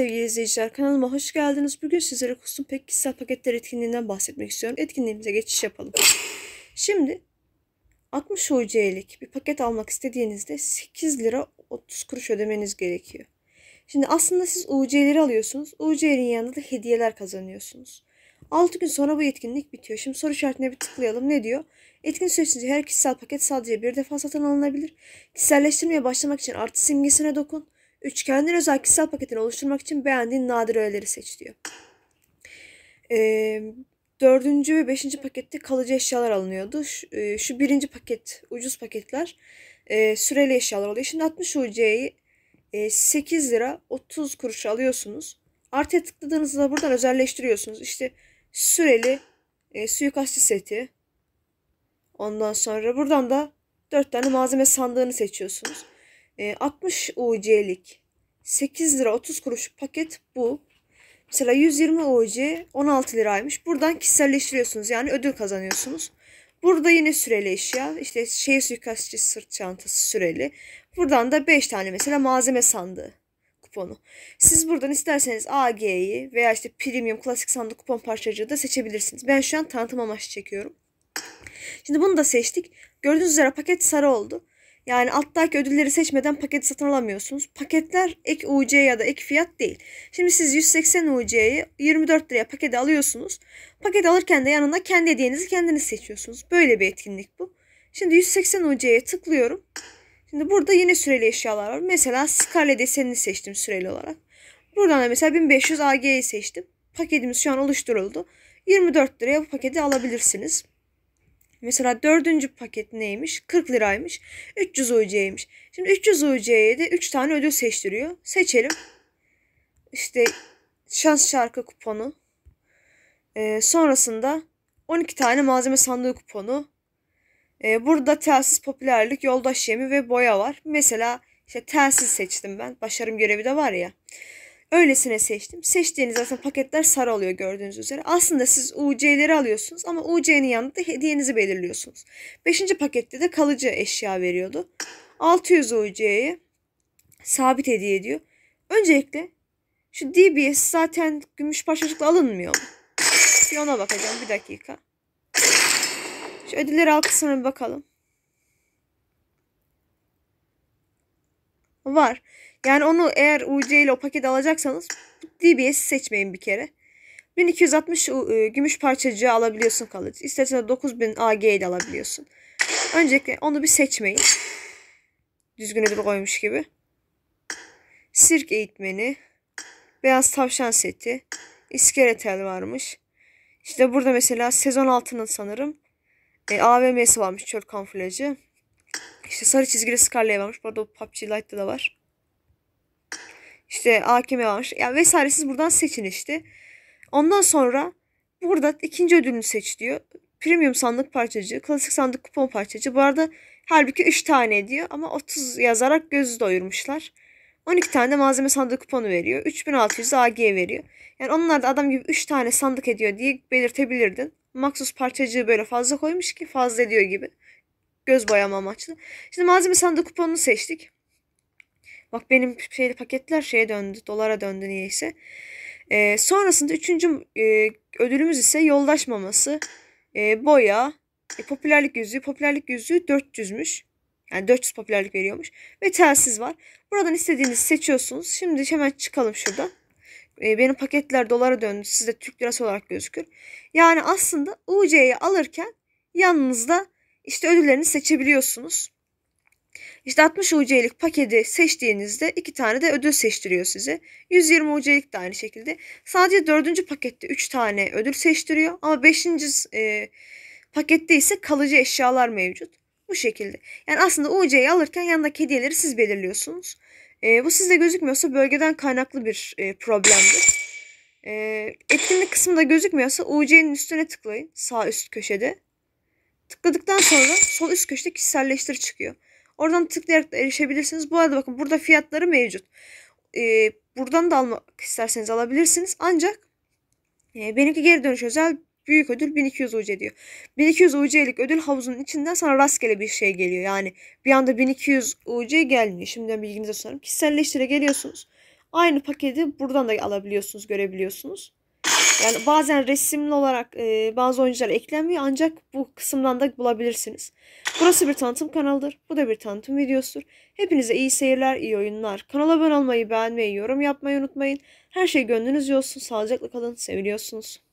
Sevgili izleyiciler kanalıma hoş geldiniz. Bugün sizlere Kusum Pek Kişisel Paketler etkinliğinden bahsetmek istiyorum. Etkinliğimize geçiş yapalım. Şimdi 60 UC'lik bir paket almak istediğinizde 8 lira 30 kuruş ödemeniz gerekiyor. Şimdi aslında siz UC'leri alıyorsunuz. UC'lerin yanında da hediyeler kazanıyorsunuz. 6 gün sonra bu etkinlik bitiyor. Şimdi soru işaretine bir tıklayalım. Ne diyor? Etkin süresince her kişisel paket sadece bir defa satın alınabilir. Kişiselleştirmeye başlamak için artı simgesine dokun. 3. özel kişisel paketini oluşturmak için beğendiğin nadir öğeleri seç diyor. Ee, dördüncü ve beşinci pakette kalıcı eşyalar alınıyordu. Şu, e, şu birinci paket, ucuz paketler e, süreli eşyalar oluyor. Şimdi 60 UC'yi e, 8 lira 30 kuruş alıyorsunuz. Artıya tıkladığınızda buradan özelleştiriyorsunuz. İşte süreli e, suikastçı seti. Ondan sonra buradan da 4 tane malzeme sandığını seçiyorsunuz. 60 UC'lik 8 lira 30 kuruş paket bu. Mesela 120 UC 16 liraymış. Buradan kişiselleştiriyorsunuz. Yani ödül kazanıyorsunuz. Burada yine süreli eşya. İşte şehir suikastçı sırt çantası süreli. Buradan da 5 tane mesela malzeme sandığı kuponu. Siz buradan isterseniz AG'yi veya işte premium klasik sandık kupon parçacığı da seçebilirsiniz. Ben şu an tanıtım amaçlı çekiyorum. Şimdi bunu da seçtik. Gördüğünüz üzere paket sarı oldu. Yani alttaki ödülleri seçmeden paketi satın alamıyorsunuz. Paketler ek UC ya da ek fiyat değil. Şimdi siz 180 UC'yi 24 liraya paketi alıyorsunuz. Paket alırken de yanına kendi hediyenizi kendiniz seçiyorsunuz. Böyle bir etkinlik bu. Şimdi 180 UC'ye tıklıyorum. Şimdi burada yine süreli eşyalar var. Mesela Scarlet desenini seçtim süreli olarak. Buradan da mesela 1500 AG'yi seçtim. Paketimiz şu an oluşturuldu. 24 liraya bu paketi alabilirsiniz. Mesela dördüncü paket neymiş? 40 liraymış. 300 UC'ymiş. Şimdi 300 UC'ye de 3 tane ödül seçtiriyor. Seçelim. İşte şans şarkı kuponu. Ee, sonrasında 12 tane malzeme sandığı kuponu. Ee, burada telsiz popülerlik, yoldaş yemi ve boya var. Mesela işte telsiz seçtim ben. Başarım görevi de var ya. Öylesine seçtim. Seçtiğiniz zaten paketler sarı oluyor gördüğünüz üzere. Aslında siz UC'leri alıyorsunuz ama UC'nin yanında da hediyenizi belirliyorsunuz. Beşinci pakette de kalıcı eşya veriyordu. 600 UC'ye sabit hediye ediyor. Öncelikle şu DBS zaten gümüş parçacıkla alınmıyor mu? Bir ona bakacağım bir dakika. Şu ödülleri al kısmına bir bakalım. var. Yani onu eğer UC ile o paket alacaksanız DBS seçmeyin bir kere. 1260 e, gümüş parçacığı alabiliyorsun kalıcı. İstersen 9000 AG ile alabiliyorsun. Öncelikle onu bir seçmeyin. Düzgün ödül koymuş gibi. Sirk eğitmeni. Beyaz tavşan seti. İskeletel varmış. İşte burada mesela sezon altının sanırım e, AVM'si varmış çöl kamuflajı. İşte sarı çizgili Scarlet varmış. Burada PUBG Lite'da da var. İşte AKM varmış. Yani vesaire siz buradan seçin işte. Ondan sonra burada ikinci ödülünü seç diyor. Premium sandık parçacı, klasik sandık kupon parçacı. Bu arada halbuki 3 tane diyor ama 30 yazarak gözü doyurmuşlar. 12 tane de malzeme sandık kuponu veriyor. 3600 AG veriyor. Yani onlar da adam gibi 3 tane sandık ediyor diye belirtebilirdin. Maxus parçacığı böyle fazla koymuş ki fazla ediyor gibi. Göz boyama amaçlı. Şimdi malzeme sandığı kuponunu seçtik. Bak benim şeyli paketler şeye döndü. Dolara döndü niyeyse. Ee, sonrasında üçüncü e, ödülümüz ise yoldaş maması. E, boya. E, popülerlik yüzüğü. Popülerlik yüzüğü 400'müş. Yani 400 popülerlik veriyormuş. Ve telsiz var. Buradan istediğinizi seçiyorsunuz. Şimdi hemen çıkalım şuradan. E, benim paketler dolara döndü. Sizde Türk lirası olarak gözükür. Yani aslında UC'yi alırken yanınızda işte ödüllerini seçebiliyorsunuz. İşte 60 UC'lik paketi seçtiğinizde iki tane de ödül seçtiriyor size. 120 UC'lik de aynı şekilde. Sadece dördüncü pakette 3 tane ödül seçtiriyor. Ama 5. E, pakette ise kalıcı eşyalar mevcut. Bu şekilde. Yani aslında UC'yi alırken yanındaki hediyeleri siz belirliyorsunuz. E, bu sizde gözükmüyorsa bölgeden kaynaklı bir e, problemdir. E, etkinlik kısmında gözükmüyorsa UC'nin üstüne tıklayın sağ üst köşede. Tıkladıktan sonra sol üst köşede kişiselleştir çıkıyor. Oradan tıklayarak da erişebilirsiniz. Bu arada bakın burada fiyatları mevcut. Ee, buradan da almak isterseniz alabilirsiniz. Ancak e, benimki geri dönüş özel büyük ödül 1200 UC diyor. 1200 UC'lik ödül havuzunun içinden sana rastgele bir şey geliyor. Yani bir anda 1200 UC gelmiyor. Şimdiden bilginize sorarım. Kişiselleştire geliyorsunuz. Aynı paketi buradan da alabiliyorsunuz, görebiliyorsunuz. Yani bazen resimli olarak e, bazı oyuncular eklenmiyor ancak bu kısımdan da bulabilirsiniz. Burası bir tanıtım kanalıdır. Bu da bir tanıtım videosudur. Hepinize iyi seyirler, iyi oyunlar. Kanala abone olmayı, beğenmeyi, yorum yapmayı unutmayın. Her şey gönlünüzce olsun. Sağlıcakla kalın, seviliyorsunuz.